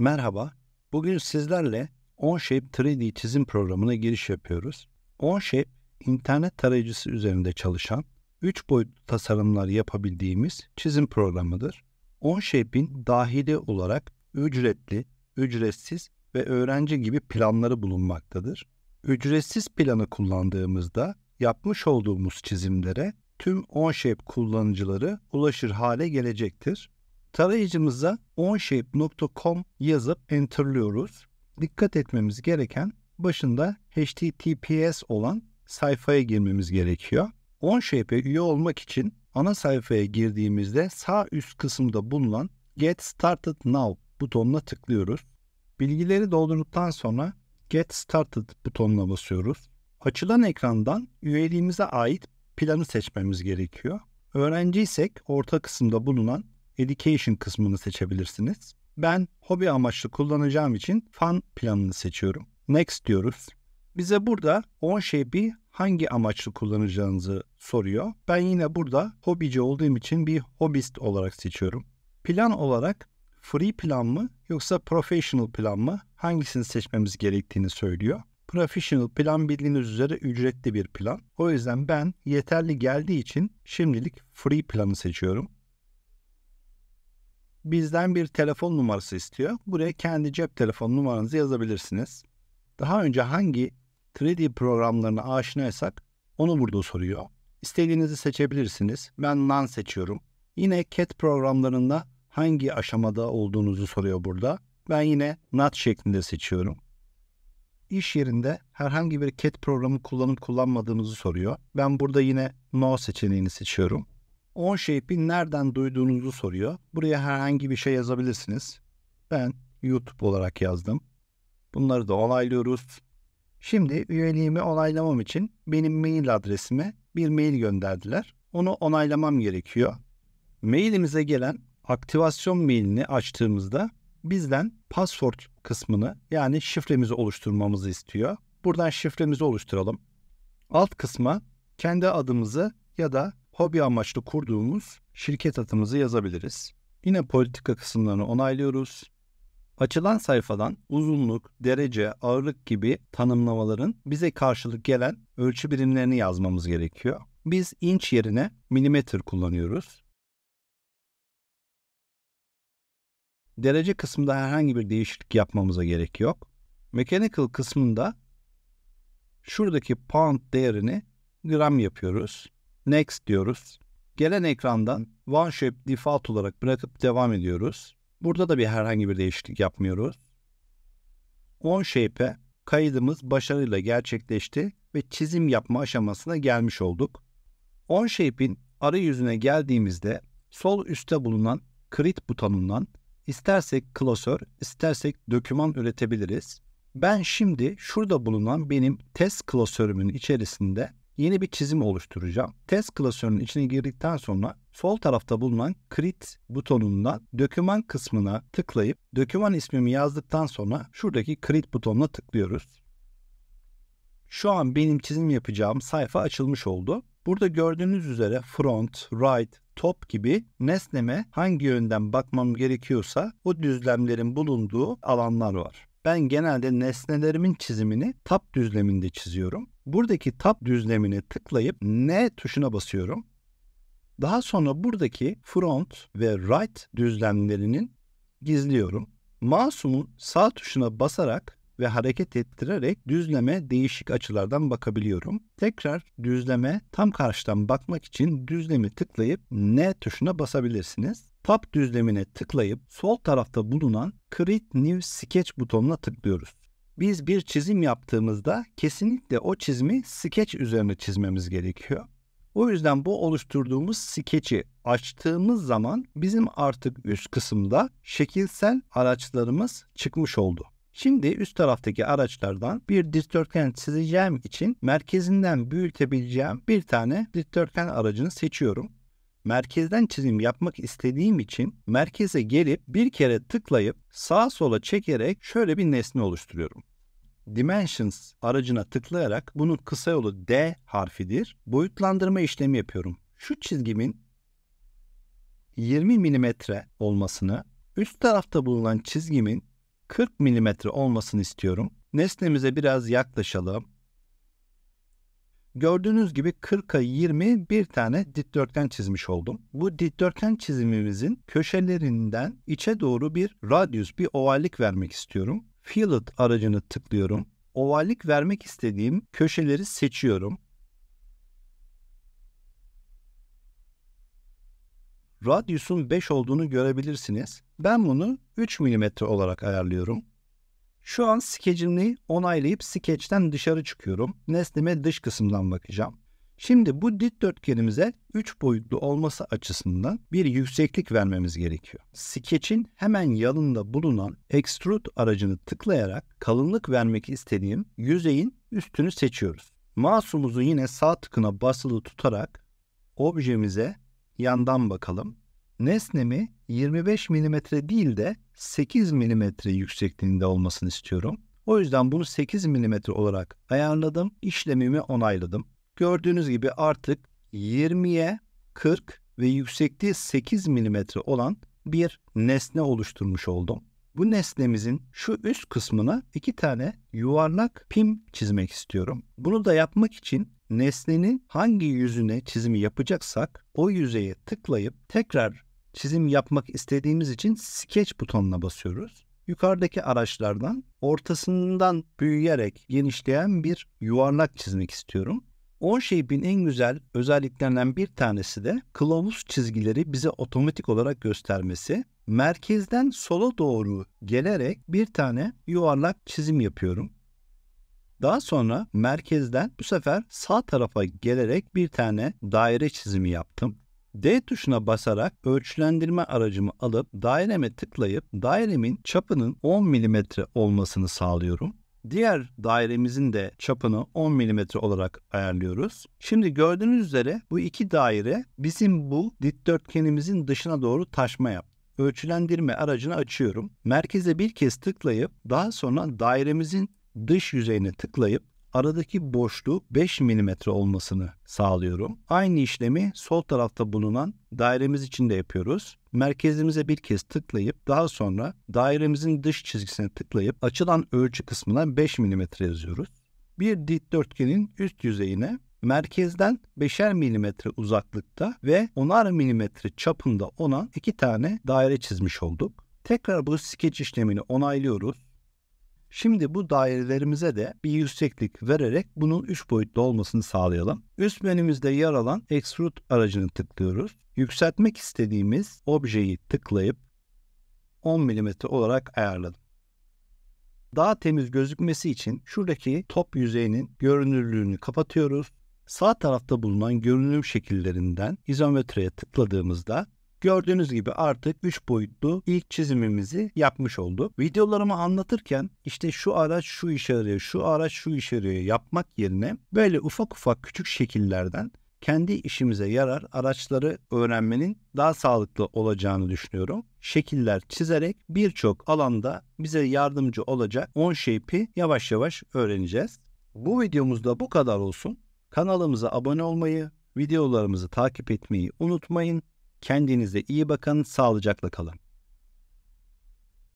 Merhaba, bugün sizlerle Onshape 3D çizim programına giriş yapıyoruz. Onshape, internet tarayıcısı üzerinde çalışan, 3 boyutlu tasarımlar yapabildiğimiz çizim programıdır. Onshape'in dahili olarak ücretli, ücretsiz ve öğrenci gibi planları bulunmaktadır. Ücretsiz planı kullandığımızda yapmış olduğumuz çizimlere tüm Onshape kullanıcıları ulaşır hale gelecektir. Tarayıcımıza onshape.com yazıp enterlıyoruz. Dikkat etmemiz gereken başında HTTPS olan sayfaya girmemiz gerekiyor. Onshape'e üye olmak için ana sayfaya girdiğimizde sağ üst kısımda bulunan Get Started Now butonuna tıklıyoruz. Bilgileri doldurduktan sonra Get Started butonuna basıyoruz. Açılan ekrandan üyeliğimize ait planı seçmemiz gerekiyor. Öğrenciysek orta kısımda bulunan Education kısmını seçebilirsiniz. Ben hobi amaçlı kullanacağım için Fun planını seçiyorum. Next diyoruz. Bize burada 10 şey bir hangi amaçlı kullanacağınızı soruyor. Ben yine burada hobici olduğum için bir hobist olarak seçiyorum. Plan olarak free plan mı yoksa professional plan mı hangisini seçmemiz gerektiğini söylüyor. Professional plan bildiğiniz üzere ücretli bir plan. O yüzden ben yeterli geldiği için şimdilik free planı seçiyorum bizden bir telefon numarası istiyor. Buraya kendi cep telefon numaranızı yazabilirsiniz. Daha önce hangi 3D programlarına aşinaysak onu burada soruyor. İstediğinizi seçebilirsiniz. Ben NaN seçiyorum. Yine CAD programlarında hangi aşamada olduğunuzu soruyor burada. Ben yine NAT şeklinde seçiyorum. İş yerinde herhangi bir CAD programı kullanıp kullanmadığınızı soruyor. Ben burada yine No seçeneğini seçiyorum. 10 shape'i nereden duyduğunuzu soruyor. Buraya herhangi bir şey yazabilirsiniz. Ben YouTube olarak yazdım. Bunları da onaylıyoruz. Şimdi üyeliğimi onaylamam için benim mail adresime bir mail gönderdiler. Onu onaylamam gerekiyor. Mailimize gelen aktivasyon mailini açtığımızda bizden password kısmını yani şifremizi oluşturmamızı istiyor. Buradan şifremizi oluşturalım. Alt kısma kendi adımızı ya da hobi amaçlı kurduğumuz şirket adımızı yazabiliriz. Yine politika kısımlarını onaylıyoruz. Açılan sayfadan uzunluk, derece, ağırlık gibi tanımlamaların bize karşılık gelen ölçü birimlerini yazmamız gerekiyor. Biz inç yerine milimetre kullanıyoruz. Derece kısmında herhangi bir değişiklik yapmamıza gerek yok. Mechanical kısmında şuradaki pound değerini gram yapıyoruz. Next diyoruz. Gelen ekrandan OneShape default olarak bırakıp devam ediyoruz. Burada da bir herhangi bir değişiklik yapmıyoruz. OneShape'e kaydımız başarıyla gerçekleşti ve çizim yapma aşamasına gelmiş olduk. OnShape'in arayüzüne geldiğimizde sol üstte bulunan Create butonundan istersek klasör, istersek döküman üretebiliriz. Ben şimdi şurada bulunan benim test klasörümün içerisinde yeni bir çizim oluşturacağım. Test klasörünün içine girdikten sonra sol tarafta bulunan Create butonundan döküman kısmına tıklayıp döküman ismimi yazdıktan sonra şuradaki Create butonuna tıklıyoruz. Şu an benim çizim yapacağım sayfa açılmış oldu. Burada gördüğünüz üzere front, right, top gibi nesneme hangi yönden bakmam gerekiyorsa o düzlemlerin bulunduğu alanlar var ben genelde nesnelerimin çizimini tab düzleminde çiziyorum. Buradaki tab düzlemine tıklayıp N tuşuna basıyorum. Daha sonra buradaki front ve right düzlemlerinin gizliyorum. Masumun sağ tuşuna basarak ve hareket ettirerek düzleme değişik açılardan bakabiliyorum. Tekrar düzleme tam karşıdan bakmak için düzlemi tıklayıp N tuşuna basabilirsiniz. Tab düzlemine tıklayıp sol tarafta bulunan Create New Sketch butonuna tıklıyoruz. Biz bir çizim yaptığımızda kesinlikle o çizimi sketch üzerine çizmemiz gerekiyor. O yüzden bu oluşturduğumuz sketchi açtığımız zaman bizim artık üst kısımda şekilsel araçlarımız çıkmış oldu. Şimdi üst taraftaki araçlardan bir dikdörtgen çizeceğim için merkezinden büyütebileceğim bir tane dikdörtgen aracını seçiyorum merkezden çizim yapmak istediğim için merkeze gelip bir kere tıklayıp sağa sola çekerek şöyle bir nesne oluşturuyorum. Dimensions aracına tıklayarak bunun kısa yolu D harfidir. Boyutlandırma işlemi yapıyorum. Şu çizgimin 20 mm olmasını, üst tarafta bulunan çizgimin 40 mm olmasını istiyorum. Nesnemize biraz yaklaşalım. Gördüğünüz gibi 40'a 20 bir tane dikdörtgen çizmiş oldum. Bu dikdörtgen çizimimizin köşelerinden içe doğru bir radius, bir ovallik vermek istiyorum. Fillet aracını tıklıyorum. Ovallik vermek istediğim köşeleri seçiyorum. Radius'un 5 olduğunu görebilirsiniz. Ben bunu 3 mm olarak ayarlıyorum. Şu an skecimi onaylayıp skeçten dışarı çıkıyorum. Nesneme dış kısımdan bakacağım. Şimdi bu dikdörtgenimize 3 boyutlu olması açısından bir yükseklik vermemiz gerekiyor. Skeç'in hemen yanında bulunan Extrude aracını tıklayarak kalınlık vermek istediğim yüzeyin üstünü seçiyoruz. Masumuzu yine sağ tıkına basılı tutarak objemize yandan bakalım nesnemi 25 mm değil de 8 mm yüksekliğinde olmasını istiyorum. O yüzden bunu 8 mm olarak ayarladım. işlemimi onayladım. Gördüğünüz gibi artık 20'ye 40 ve yüksekliği 8 mm olan bir nesne oluşturmuş oldum. Bu nesnemizin şu üst kısmına iki tane yuvarlak pim çizmek istiyorum. Bunu da yapmak için nesnenin hangi yüzüne çizimi yapacaksak o yüzeye tıklayıp tekrar çizim yapmak istediğimiz için sketch butonuna basıyoruz. Yukarıdaki araçlardan ortasından büyüyerek genişleyen bir yuvarlak çizmek istiyorum. OnShape'in en güzel özelliklerinden bir tanesi de kılavuz çizgileri bize otomatik olarak göstermesi. Merkezden sola doğru gelerek bir tane yuvarlak çizim yapıyorum. Daha sonra merkezden bu sefer sağ tarafa gelerek bir tane daire çizimi yaptım. D tuşuna basarak ölçülendirme aracımı alıp daireme tıklayıp dairemin çapının 10 mm olmasını sağlıyorum. Diğer dairemizin de çapını 10 mm olarak ayarlıyoruz. Şimdi gördüğünüz üzere bu iki daire bizim bu dikdörtgenimizin dışına doğru taşma yap. ölçülendirme aracını açıyorum. Merkeze bir kez tıklayıp daha sonra dairemizin dış yüzeyine tıklayıp aradaki boşluğu 5 mm olmasını sağlıyorum. Aynı işlemi sol tarafta bulunan dairemiz için de yapıyoruz. Merkezimize bir kez tıklayıp daha sonra dairemizin dış çizgisine tıklayıp açılan ölçü kısmına 5 mm yazıyoruz. Bir dikdörtgenin üst yüzeyine merkezden 5'er milimetre uzaklıkta ve 10'ar milimetre çapında olan iki tane daire çizmiş olduk. Tekrar bu skeç işlemini onaylıyoruz. Şimdi bu dairelerimize de bir yükseklik vererek bunun 3 boyutlu olmasını sağlayalım. Üst menümüzde yer alan Extrude aracını tıklıyoruz. Yükseltmek istediğimiz objeyi tıklayıp 10 mm olarak ayarladım. Daha temiz gözükmesi için şuradaki top yüzeyinin görünürlüğünü kapatıyoruz. Sağ tarafta bulunan görünüm şekillerinden izometreye tıkladığımızda Gördüğünüz gibi artık 3 boyutlu ilk çizimimizi yapmış olduk. Videolarımı anlatırken işte şu araç şu işe yarıyor, şu araç şu işe yarıyor yapmak yerine böyle ufak ufak küçük şekillerden kendi işimize yarar araçları öğrenmenin daha sağlıklı olacağını düşünüyorum. Şekiller çizerek birçok alanda bize yardımcı olacak 10 shape'i yavaş yavaş öğreneceğiz. Bu videomuzda bu kadar olsun. Kanalımıza abone olmayı, videolarımızı takip etmeyi unutmayın. Kendinize iyi bakın, sağlıcakla kalın.